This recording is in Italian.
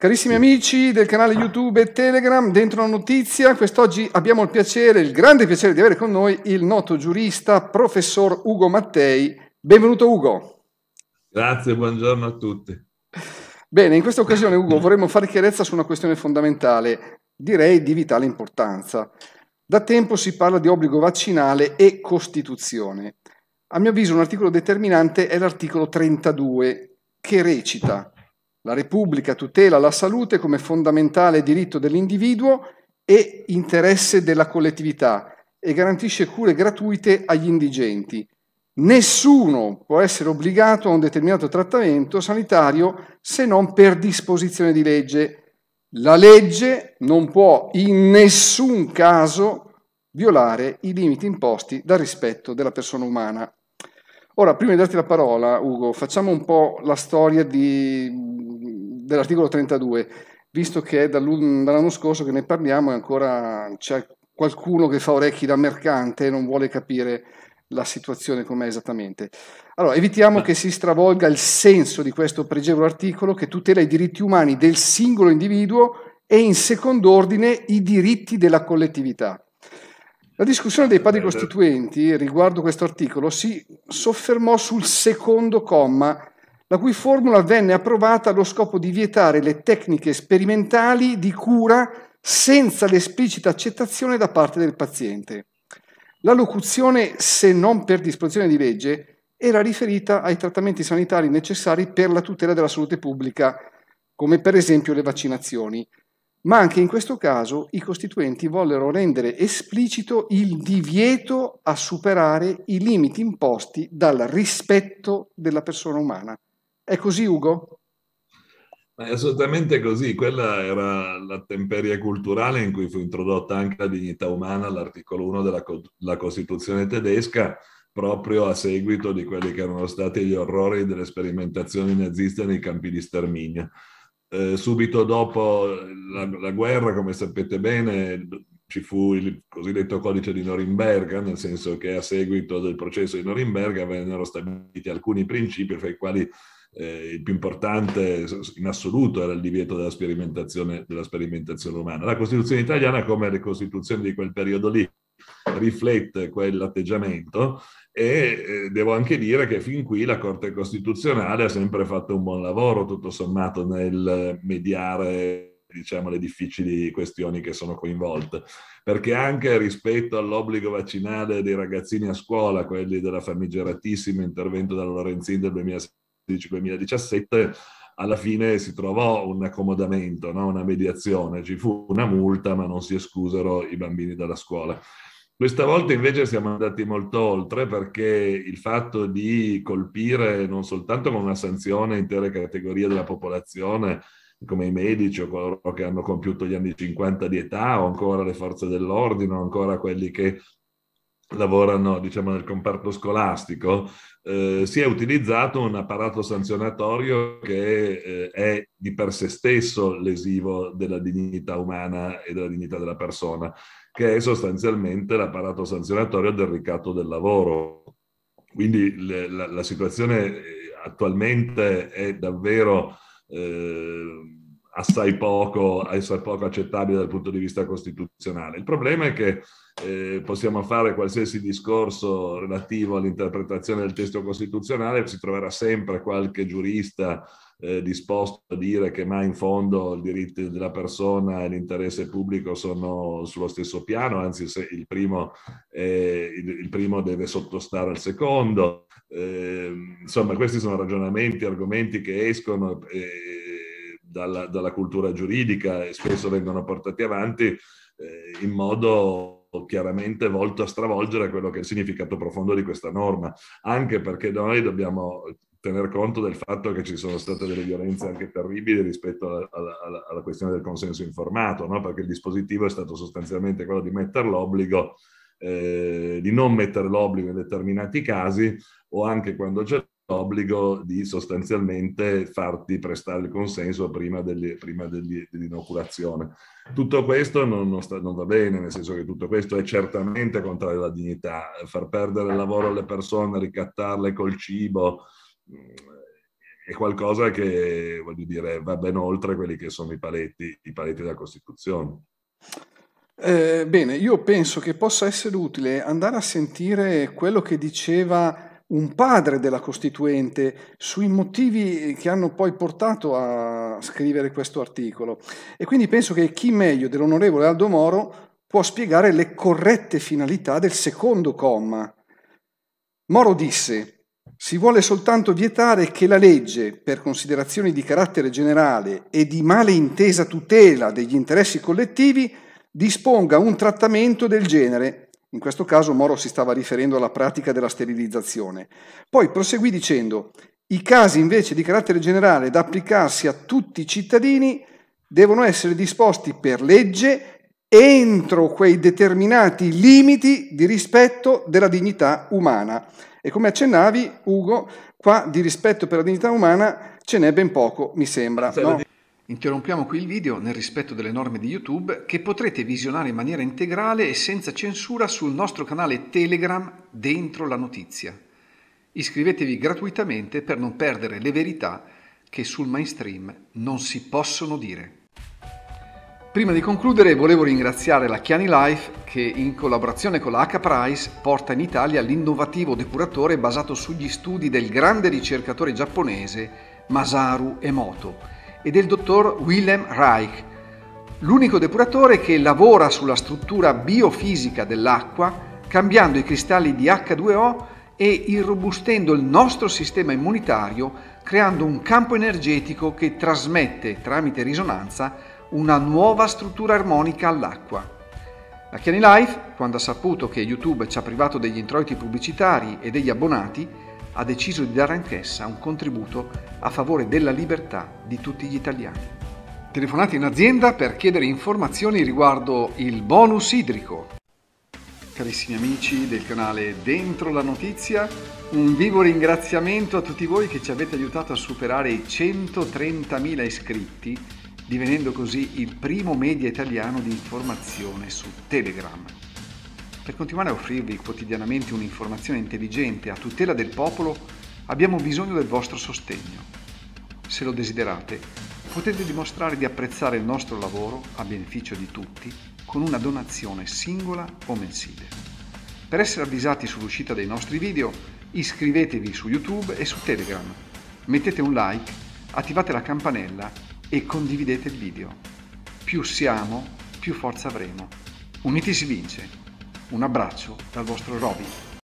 Carissimi amici del canale YouTube e Telegram, dentro la notizia, quest'oggi abbiamo il piacere, il grande piacere di avere con noi il noto giurista, professor Ugo Mattei. Benvenuto Ugo. Grazie, buongiorno a tutti. Bene, in questa occasione Ugo vorremmo fare chiarezza su una questione fondamentale, direi di vitale importanza. Da tempo si parla di obbligo vaccinale e Costituzione. A mio avviso un articolo determinante è l'articolo 32 che recita la Repubblica tutela la salute come fondamentale diritto dell'individuo e interesse della collettività e garantisce cure gratuite agli indigenti. Nessuno può essere obbligato a un determinato trattamento sanitario se non per disposizione di legge. La legge non può in nessun caso violare i limiti imposti dal rispetto della persona umana. Ora, prima di darti la parola, Ugo, facciamo un po' la storia di, dell'articolo 32, visto che è dall'anno scorso che ne parliamo e ancora c'è qualcuno che fa orecchi da mercante e non vuole capire la situazione com'è esattamente. Allora, evitiamo che si stravolga il senso di questo pregevole articolo che tutela i diritti umani del singolo individuo e in secondo ordine i diritti della collettività. La discussione dei padri costituenti riguardo questo articolo si soffermò sul secondo comma la cui formula venne approvata allo scopo di vietare le tecniche sperimentali di cura senza l'esplicita accettazione da parte del paziente. La locuzione se non per disposizione di legge era riferita ai trattamenti sanitari necessari per la tutela della salute pubblica, come per esempio le vaccinazioni, ma anche in questo caso i costituenti vollero rendere esplicito il divieto a superare i limiti imposti dal rispetto della persona umana. È così, Ugo? È assolutamente così, quella era la temperia culturale in cui fu introdotta anche la dignità umana all'articolo 1 della Costituzione tedesca, proprio a seguito di quelli che erano stati gli orrori delle sperimentazioni naziste nei campi di sterminio. Eh, subito dopo la, la, guerra, come sapete bene, ci fu il cosiddetto codice di Norimberga, nel senso che a seguito del processo di Norimberga vennero stabiliti alcuni principi fra i quali eh, il più importante in assoluto era il divieto della sperimentazione, della sperimentazione umana. La Costituzione italiana, come le Costituzioni di quel periodo lì, riflette quell'atteggiamento e eh, devo anche dire che fin qui la Corte Costituzionale ha sempre fatto un buon lavoro, tutto sommato, nel mediare diciamo, le difficili questioni che sono coinvolte. Perché anche rispetto all'obbligo vaccinale dei ragazzini a scuola, quelli della famigeratissima intervento della Lorenzin del 2016, 2017 alla fine si trovò un accomodamento, no? una mediazione, ci fu una multa ma non si escusero i bambini dalla scuola. Questa volta invece siamo andati molto oltre perché il fatto di colpire non soltanto con una sanzione intere categorie della popolazione, come i medici o coloro che hanno compiuto gli anni 50 di età o ancora le forze dell'ordine o ancora quelli che lavorano diciamo, nel comparto scolastico, eh, si è utilizzato un apparato sanzionatorio che eh, è di per sé stesso lesivo della dignità umana e della dignità della persona, che è sostanzialmente l'apparato sanzionatorio del ricatto del lavoro. Quindi le, la, la, situazione eh, attualmente è davvero... Eh, assai poco, assai poco accettabile dal punto di vista costituzionale. Il problema è che eh, possiamo fare qualsiasi discorso relativo all'interpretazione del testo costituzionale, si troverà sempre qualche giurista eh, disposto a dire che mai in fondo i diritti della persona e l'interesse pubblico sono sullo stesso piano, anzi il primo, eh, il, il primo, deve sottostare al secondo. Eh, insomma, questi sono ragionamenti, argomenti che escono. Eh, dalla, dalla cultura giuridica e spesso vengono portati avanti eh, in modo chiaramente volto a stravolgere quello che è il significato profondo di questa norma, anche perché noi dobbiamo tener conto del fatto che ci sono state delle violenze anche terribili rispetto alla, alla, alla questione del consenso informato, no? perché il dispositivo è stato sostanzialmente quello di mettere l'obbligo, eh, di non mettere l'obbligo in determinati casi o anche quando c'è l'obbligo di sostanzialmente farti prestare il consenso prima, degli, prima degli, dell'inoculazione. Tutto questo non, non, sta, non, va bene, nel senso che tutto questo è certamente contrario alla dignità. Far perdere il lavoro alle persone, ricattarle col cibo, mm, è qualcosa che, voglio dire, va ben oltre quelli che sono i paletti, i paletti della Costituzione. Eh, bene, io penso che possa essere utile andare a sentire quello che diceva un padre della Costituente sui motivi che hanno poi portato a scrivere questo articolo. E quindi penso che chi meglio dell'onorevole Aldo Moro può spiegare le corrette finalità del secondo comma. Moro disse, si vuole soltanto vietare che la legge, per considerazioni di carattere generale e di male intesa tutela degli interessi collettivi, disponga un trattamento del genere in questo caso Moro si stava riferendo alla pratica della sterilizzazione. Poi proseguì dicendo i casi invece di carattere generale da applicarsi a tutti i cittadini devono essere disposti per legge entro quei determinati limiti di rispetto della dignità umana. E come accennavi, Ugo, qua di rispetto per la dignità umana ce n'è ben poco, mi sembra. No? Interrompiamo qui il video nel rispetto delle norme di YouTube che potrete visionare in maniera integrale e senza censura sul nostro canale Telegram Dentro la Notizia. Iscrivetevi gratuitamente per non perdere le verità che sul mainstream non si possono dire. Prima di concludere volevo ringraziare la Chiani Life che in collaborazione con la H-Price porta in Italia l'innovativo depuratore basato sugli studi del grande ricercatore giapponese Masaru Emoto e del dottor Wilhelm Reich, l'unico depuratore che lavora sulla struttura biofisica dell'acqua cambiando i cristalli di H2O e irrobustendo il nostro sistema immunitario creando un campo energetico che trasmette tramite risonanza una nuova struttura armonica all'acqua. La Chiani Life, quando ha saputo che YouTube ci ha privato degli introiti pubblicitari e degli abbonati, ha deciso di dare anch'essa un contributo a favore della libertà di tutti gli italiani. Telefonate in azienda per chiedere informazioni riguardo il bonus idrico. Carissimi amici del canale Dentro la Notizia, un vivo ringraziamento a tutti voi che ci avete aiutato a superare i 130.000 iscritti, divenendo così il primo media italiano di informazione su Telegram. Per continuare a offrirvi quotidianamente un'informazione intelligente a tutela del popolo, abbiamo bisogno del vostro sostegno. Se lo desiderate, potete dimostrare di apprezzare il nostro lavoro a beneficio di tutti con una donazione singola o mensile. Per essere avvisati sull'uscita dei nostri video, iscrivetevi su YouTube e su Telegram, mettete un like, attivate la campanella e condividete il video. Più siamo, più forza avremo. Uniti si vince! Un abbraccio dal vostro Robin.